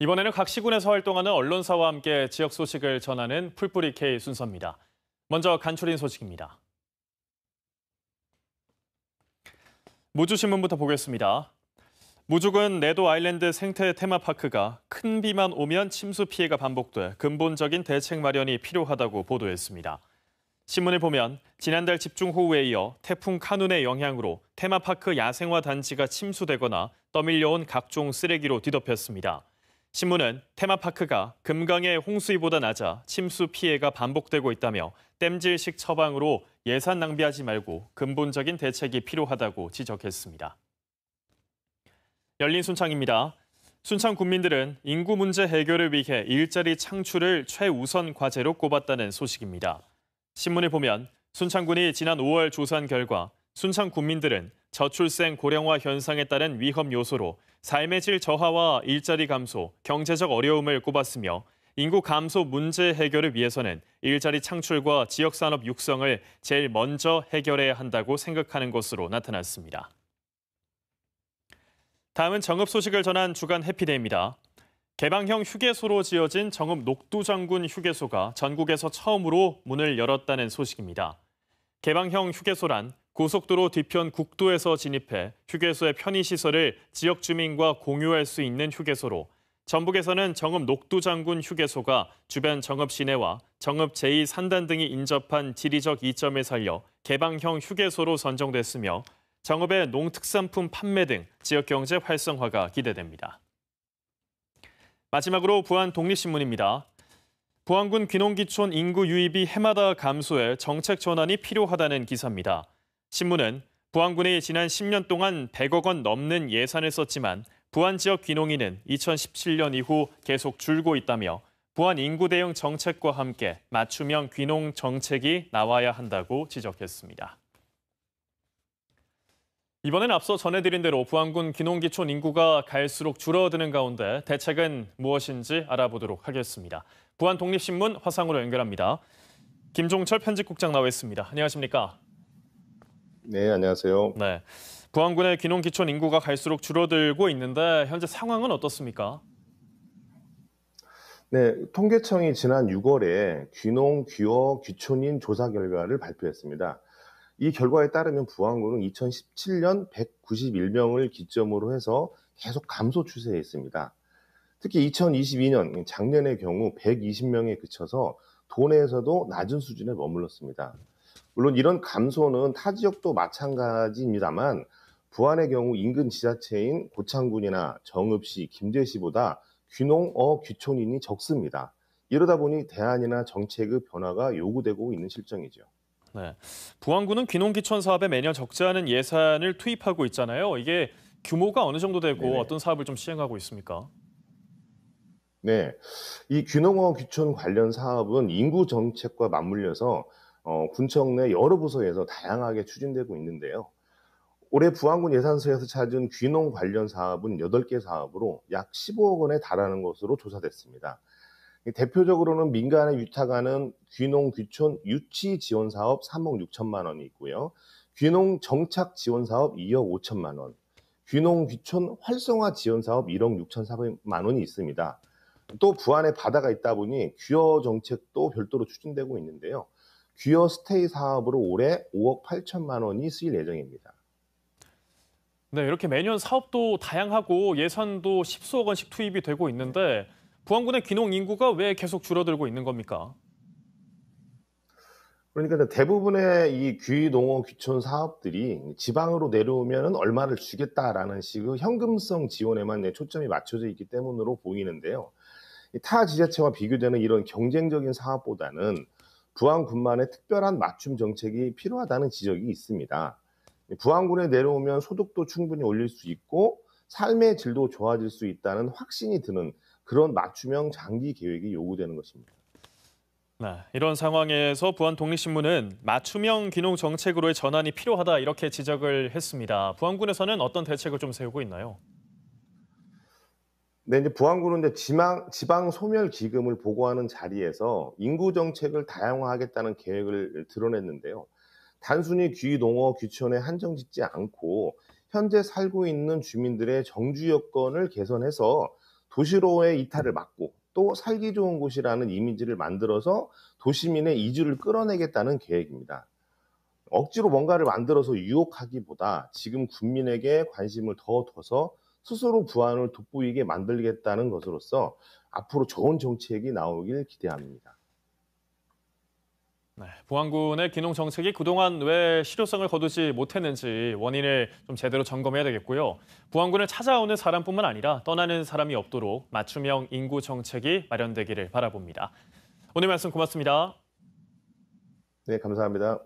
이번에는 각 시군에서 활동하는 언론사와 함께 지역 소식을 전하는 풀뿌리 K 순서입니다. 먼저 간추린 소식입니다. 무주신문부터 보겠습니다. 무주군 내도 아일랜드 생태 테마파크가 큰 비만 오면 침수 피해가 반복돼 근본적인 대책 마련이 필요하다고 보도했습니다. 신문을 보면 지난달 집중호우에 이어 태풍 카눈의 영향으로 테마파크 야생화 단지가 침수되거나 떠밀려온 각종 쓰레기로 뒤덮였습니다. 신문은 테마파크가 금강의 홍수위보다 낮아 침수 피해가 반복되고 있다며 땜질식 처방으로 예산 낭비하지 말고 근본적인 대책이 필요하다고 지적했습니다. 열린 순창입니다. 순창 국민들은 인구 문제 해결을 위해 일자리 창출을 최우선 과제로 꼽았다는 소식입니다. 신문을 보면 순창군이 지난 5월 조사한 결과 순창 국민들은 저출생 고령화 현상에 따른 위험 요소로 삶의 질 저하와 일자리 감소, 경제적 어려움을 꼽았으며 인구 감소 문제 해결을 위해서는 일자리 창출과 지역 산업 육성을 제일 먼저 해결해야 한다고 생각하는 것으로 나타났습니다. 다음은 정읍 소식을 전한 주간 해피데이입니다. 개방형 휴게소로 지어진 정읍 녹두장군 휴게소가 전국에서 처음으로 문을 열었다는 소식입니다. 개방형 휴게소란 고속도로 뒤편 국도에서 진입해 휴게소의 편의시설을 지역 주민과 공유할 수 있는 휴게소로 전북에서는 정읍 녹두장군 휴게소가 주변 정읍 시내와 정읍 제2산단 등이 인접한 지리적 이점을 살려 개방형 휴게소로 선정됐으며 정읍의 농특산품 판매 등 지역 경제 활성화가 기대됩니다. 마지막으로 부안 독립신문입니다. 부안군 귀농기촌 인구 유입이 해마다 감소해 정책 전환이 필요하다는 기사입니다. 신문은 부안군이 지난 10년 동안 100억 원 넘는 예산을 썼지만 부안 지역 귀농인은 2017년 이후 계속 줄고 있다며 부안 인구 대응 정책과 함께 맞춤형 귀농 정책이 나와야 한다고 지적했습니다. 이번엔 앞서 전해드린 대로 부안군 귀농기촌 인구가 갈수록 줄어드는 가운데 대책은 무엇인지 알아보도록 하겠습니다. 부안 독립신문 화상으로 연결합니다. 김종철 편집국장 나와 있습니다. 안녕하십니까? 네, 안녕하세요. 네. 부안군의 귀농귀촌 인구가 갈수록 줄어들고 있는데 현재 상황은 어떻습니까? 네, 통계청이 지난 6월에 귀농, 귀어, 귀촌인 조사 결과를 발표했습니다. 이 결과에 따르면 부안군은 2017년 191명을 기점으로 해서 계속 감소 추세에 있습니다. 특히 2022년 작년의 경우 120명에 그쳐서 도내에서도 낮은 수준에 머물렀습니다. 물론 이런 감소는 타 지역도 마찬가지입니다만 부안의 경우 인근 지자체인 고창군이나 정읍시, 김제시보다 귀농 어 귀촌인이 적습니다. 이러다 보니 대안이나 정책의 변화가 요구되고 있는 실정이죠. 네. 부안군은 귀농귀촌 사업에 매년 적지 않은 예산을 투입하고 있잖아요. 이게 규모가 어느 정도 되고 네네. 어떤 사업을 좀 시행하고 있습니까? 네. 이 귀농어 귀촌 관련 사업은 인구 정책과 맞물려서 어, 군청 내 여러 부서에서 다양하게 추진되고 있는데요. 올해 부안군 예산서에서 찾은 귀농 관련 사업은 8개 사업으로 약 15억 원에 달하는 것으로 조사됐습니다. 대표적으로는 민간에 위탁하는 귀농 귀촌 유치 지원 사업 3억 6천만 원이 있고요. 귀농 정착 지원 사업 2억 5천만 원, 귀농 귀촌 활성화 지원 사업 1억 6 4 0만 원이 있습니다. 또 부안에 바다가 있다 보니 귀어 정책도 별도로 추진되고 있는데요. 귀어 스테이 사업으로 올해 5억 8천만 원이 쓰일 예정입니다. 네, 이렇게 매년 사업도 다양하고 예산도 10수억 원씩 투입이 되고 있는데 부안군의 귀농 인구가 왜 계속 줄어들고 있는 겁니까? 그러니까 대부분의 이 귀농어 귀촌 사업들이 지방으로 내려오면 얼마를 주겠다라는 식의 현금성 지원에만 초점이 맞춰져 있기 때문으로 보이는데요. 타 지자체와 비교되는 이런 경쟁적인 사업보다는 부안군만의 특별한 맞춤 정책이 필요하다는 지적이 있습니다. 부안군에 내려오면 소득도 충분히 올릴 수 있고 삶의 질도 좋아질 수 있다는 확신이 드는 그런 맞춤형 장기 계획이 요구되는 것입니다. 네, 이런 상황에서 부안 독립신문은 맞춤형 기농 정책으로의 전환이 필요하다 이렇게 지적을 했습니다. 부안군에서는 어떤 대책을 좀 세우고 있나요? 근 이제 부안구는 이제 지방, 지방 소멸 기금을 보고하는 자리에서 인구 정책을 다양화하겠다는 계획을 드러냈는데요. 단순히 귀농어 귀촌에 한정 짓지 않고 현재 살고 있는 주민들의 정주 여건을 개선해서 도시로의 이탈을 막고 또 살기 좋은 곳이라는 이미지를 만들어서 도시민의 이주를 끌어내겠다는 계획입니다. 억지로 뭔가를 만들어서 유혹하기보다 지금 국민에게 관심을 더 둬서 스스로 부안을 돋보이게 만들겠다는 것으로서 앞으로 좋은 정책이 나오길 기대합니다. 네, 보안군의 기농 정책이 그동안 왜 실효성을 거두지 못했는지 원인을 좀 제대로 점검해야 되겠고요. 부안군을 찾아오는 사람뿐만 아니라 떠나는 사람이 없도록 맞춤형 인구 정책이 마련되기를 바라봅니다. 오늘 말씀 고맙습니다. 네, 감사합니다.